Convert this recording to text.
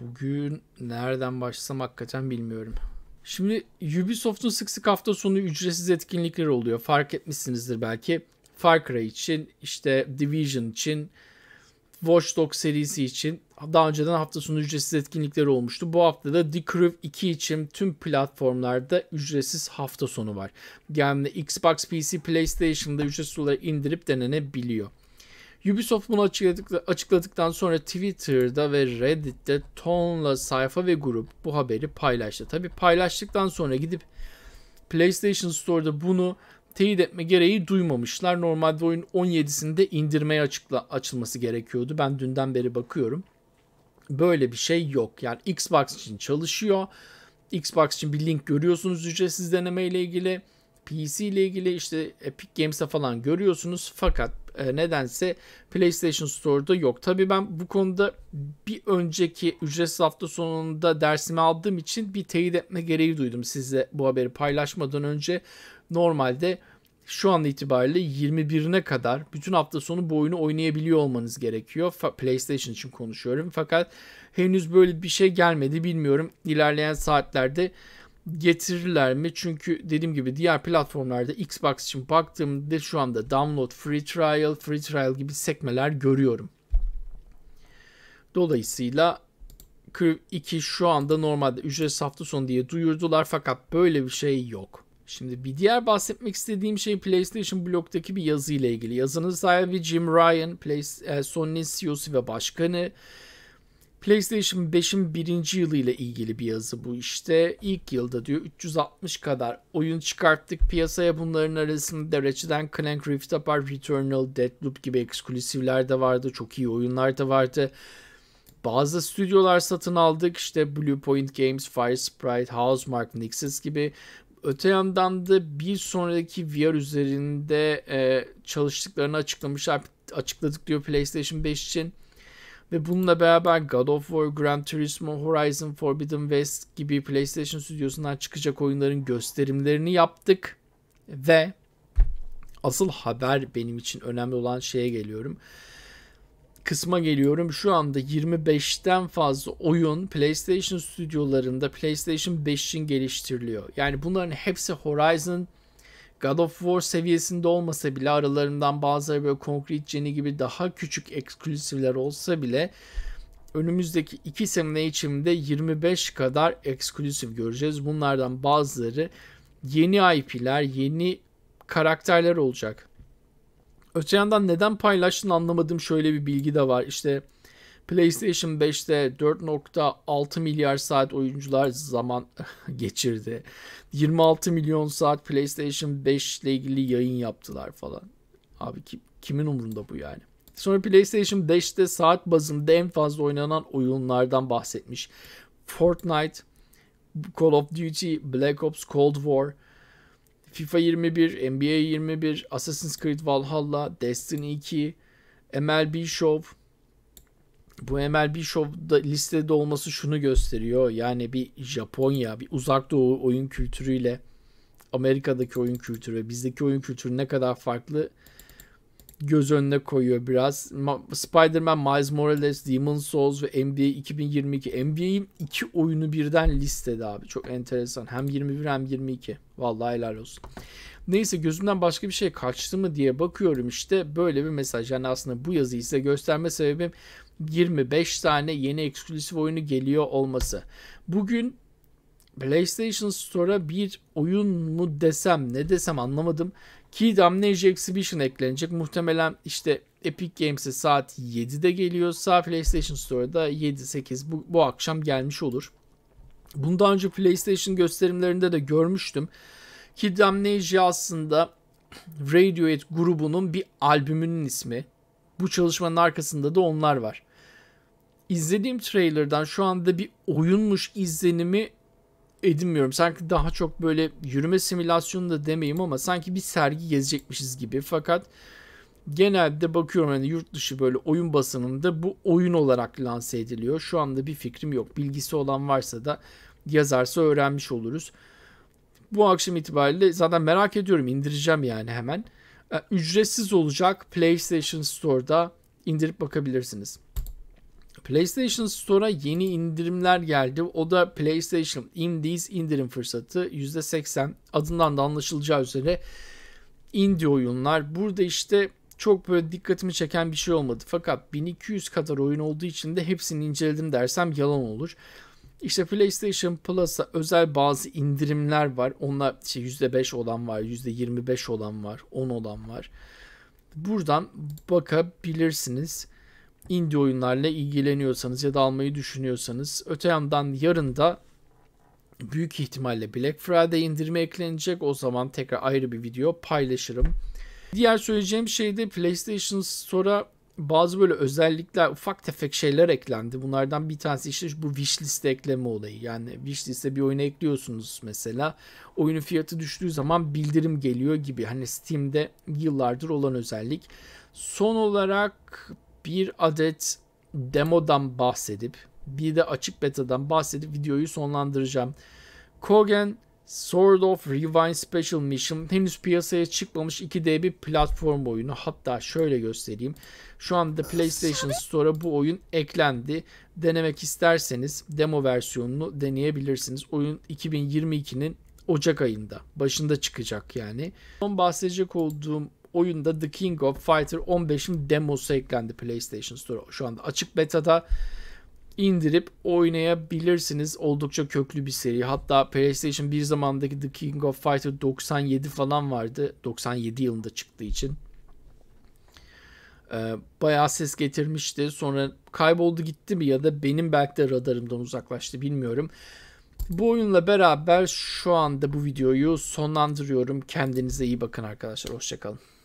Bugün nereden başlasam hakikaten bilmiyorum. Şimdi Ubisoft'un sık sık hafta sonu ücretsiz etkinlikleri oluyor. Fark etmişsinizdir belki. Far Cry için, işte Division için, Watch Dogs serisi için daha önceden hafta sonu ücretsiz etkinlikleri olmuştu. Bu hafta da The Crew 2 için tüm platformlarda ücretsiz hafta sonu var. Yani Xbox, PC, PlayStation'da ücretsiz olarak indirip denenebiliyor. Ubisoft bunu açıkladıktan sonra Twitter'da ve Reddit'te tonla sayfa ve grup bu haberi paylaştı. Tabi paylaştıktan sonra gidip PlayStation Store'da bunu teyit etme gereği duymamışlar. Normalde oyun 17'sinde indirmeye açıkla, açılması gerekiyordu. Ben dünden beri bakıyorum. Böyle bir şey yok. Yani Xbox için çalışıyor. Xbox için bir link görüyorsunuz ücretsiz deneme ile ilgili. PC ile ilgili işte Epic Games'te falan görüyorsunuz. Fakat e, nedense PlayStation Store'da yok. Tabi ben bu konuda bir önceki ücretsiz hafta sonunda dersimi aldığım için bir teyit etme gereği duydum sizle bu haberi paylaşmadan önce. Normalde şu an itibariyle 21'ine kadar bütün hafta sonu bu oyunu oynayabiliyor olmanız gerekiyor. PlayStation için konuşuyorum. Fakat henüz böyle bir şey gelmedi bilmiyorum. İlerleyen saatlerde getirirler mi? Çünkü dediğim gibi diğer platformlarda Xbox için baktığımda şu anda download, free trial, free trial gibi sekmeler görüyorum. Dolayısıyla 2 şu anda normalde ücretsiz hafta sonu diye duyurdular fakat böyle bir şey yok. Şimdi bir diğer bahsetmek istediğim şey PlayStation blogdaki bir yazı ile ilgili. Yazının sahibi Jim Ryan, e, Sony'nin CEO'su ve başkanı. PlayStation 5'in birinci yılı ile ilgili bir yazı bu işte. İlk yılda diyor 360 kadar oyun çıkarttık piyasaya. Bunların arasında Ratchet Clank Rift Apart, Returnal, Deathloop gibi eksklusivler de vardı. Çok iyi oyunlar da vardı. Bazı stüdyolar satın aldık. işte Blue Point Games, Sprite, Housemark, Nixis gibi. Öte yandan da bir sonraki VR üzerinde e, çalıştıklarını açıklamışlar. Açıkladık diyor PlayStation 5 için. Ve bununla beraber God of War, Gran Turismo, Horizon Forbidden West gibi PlayStation stüdyosundan çıkacak oyunların gösterimlerini yaptık. Ve asıl haber benim için önemli olan şeye geliyorum. Kısma geliyorum. Şu anda 25'ten fazla oyun PlayStation stüdyolarında PlayStation 5'in geliştiriliyor. Yani bunların hepsi Horizon God of War seviyesinde olmasa bile aralarından bazıları böyle Concrete Jenny gibi daha küçük eksklusivler olsa bile önümüzdeki 2 sene içinde 25 kadar eksklusif göreceğiz. Bunlardan bazıları yeni IP'ler, yeni karakterler olacak. Öte yandan neden paylaştığını anlamadığım şöyle bir bilgi de var. İşte PlayStation 5'te 4.6 milyar saat oyuncular zaman geçirdi. 26 milyon saat PlayStation 5 ile ilgili yayın yaptılar falan. Abi kim, kimin umurunda bu yani? Sonra PlayStation 5'te saat bazında en fazla oynanan oyunlardan bahsetmiş. Fortnite, Call of Duty, Black Ops Cold War, FIFA 21, NBA 21, Assassin's Creed Valhalla, Destiny 2, MLB Show, bu MLB Show'da listede olması şunu gösteriyor. Yani bir Japonya, bir uzak doğu oyun kültürüyle Amerika'daki oyun kültürü ve bizdeki oyun kültürü ne kadar farklı göz önüne koyuyor biraz. Spider-Man, Miles Morales, Demon Souls ve NBA 2022. NBA'in iki oyunu birden listede abi. Çok enteresan. Hem 21 hem 22. Vallahi helal olsun. Neyse gözümden başka bir şey kaçtı mı diye bakıyorum işte böyle bir mesaj. Yani aslında bu yazıyı size gösterme sebebim 25 tane yeni eksklusif oyunu geliyor olması. Bugün PlayStation Store'a bir oyun mu desem ne desem anlamadım. Key Damnation Exhibition eklenecek. Muhtemelen işte Epic Games'e saat 7'de geliyorsa PlayStation Store'da 7-8 bu, bu akşam gelmiş olur. Bundan önce PlayStation gösterimlerinde de görmüştüm. Key Damnation aslında Radiohead grubunun bir albümünün ismi. Bu çalışmanın arkasında da onlar var izlediğim trailer'dan şu anda bir oyunmuş izlenimi edinmiyorum. Sanki daha çok böyle yürüme simülasyonu da demeyeyim ama sanki bir sergi gezecekmişiz gibi. Fakat genelde bakıyorum hani yurt dışı böyle oyun basınında bu oyun olarak lanse ediliyor. Şu anda bir fikrim yok. Bilgisi olan varsa da yazarsa öğrenmiş oluruz. Bu akşam itibariyle zaten merak ediyorum indireceğim yani hemen. E, ücretsiz olacak PlayStation Store'da indirip bakabilirsiniz. PlayStation Store'a yeni indirimler geldi. O da PlayStation Indies indirim fırsatı %80. Adından da anlaşılacağı üzere indie oyunlar. Burada işte çok böyle dikkatimi çeken bir şey olmadı. Fakat 1200 kadar oyun olduğu için de hepsini inceledim dersem yalan olur. İşte PlayStation Plus'a özel bazı indirimler var. Onlar işte %5 olan var, %25 olan var, 10 olan var. Buradan bakabilirsiniz indie oyunlarla ilgileniyorsanız ya da almayı düşünüyorsanız öte yandan yarın da büyük ihtimalle Black Friday indirme eklenecek. O zaman tekrar ayrı bir video paylaşırım. Diğer söyleyeceğim şey de PlayStation Store'a bazı böyle özellikler ufak tefek şeyler eklendi. Bunlardan bir tanesi işte bu wishlist ekleme olayı. Yani wishlist'e bir oyunu ekliyorsunuz mesela. Oyunun fiyatı düştüğü zaman bildirim geliyor gibi. Hani Steam'de yıllardır olan özellik. Son olarak bir adet demodan bahsedip bir de açık betadan bahsedip videoyu sonlandıracağım. Kogen Sword of Rewind Special Mission henüz piyasaya çıkmamış 2D bir platform oyunu. Hatta şöyle göstereyim. Şu anda PlayStation Store'a bu oyun eklendi. Denemek isterseniz demo versiyonunu deneyebilirsiniz. Oyun 2022'nin Ocak ayında başında çıkacak yani. Son bahsedecek olduğum oyunda The King of Fighter 15'in demosu eklendi PlayStation Store şu anda. Açık beta'da indirip oynayabilirsiniz. Oldukça köklü bir seri. Hatta PlayStation bir zamandaki The King of Fighter 97 falan vardı. 97 yılında çıktığı için. Ee, bayağı ses getirmişti. Sonra kayboldu gitti mi ya da benim belki de radarımdan uzaklaştı bilmiyorum. Bu oyunla beraber şu anda bu videoyu sonlandırıyorum. Kendinize iyi bakın arkadaşlar. Hoşçakalın.